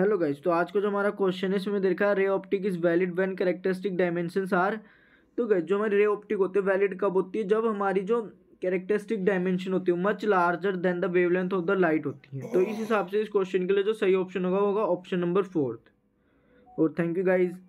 hello guys तो आज का जो हमारा क्वेश्चन है इसमें देखा ray optic is valid when characteristic dimension are तो गाइज जो हमारी रे ऑप्टिक होती है वैलिड कब होती है जब हमारी जो कैरेक्टरिस्टिक डायमेंशन होती है much larger than the wavelength of the light होती है तो इस हिसाब से इस क्वेश्चन के लिए जो सही ऑप्शन होगा वो होगा ऑप्शन नंबर फोर्थ और थैंक यू गाइज़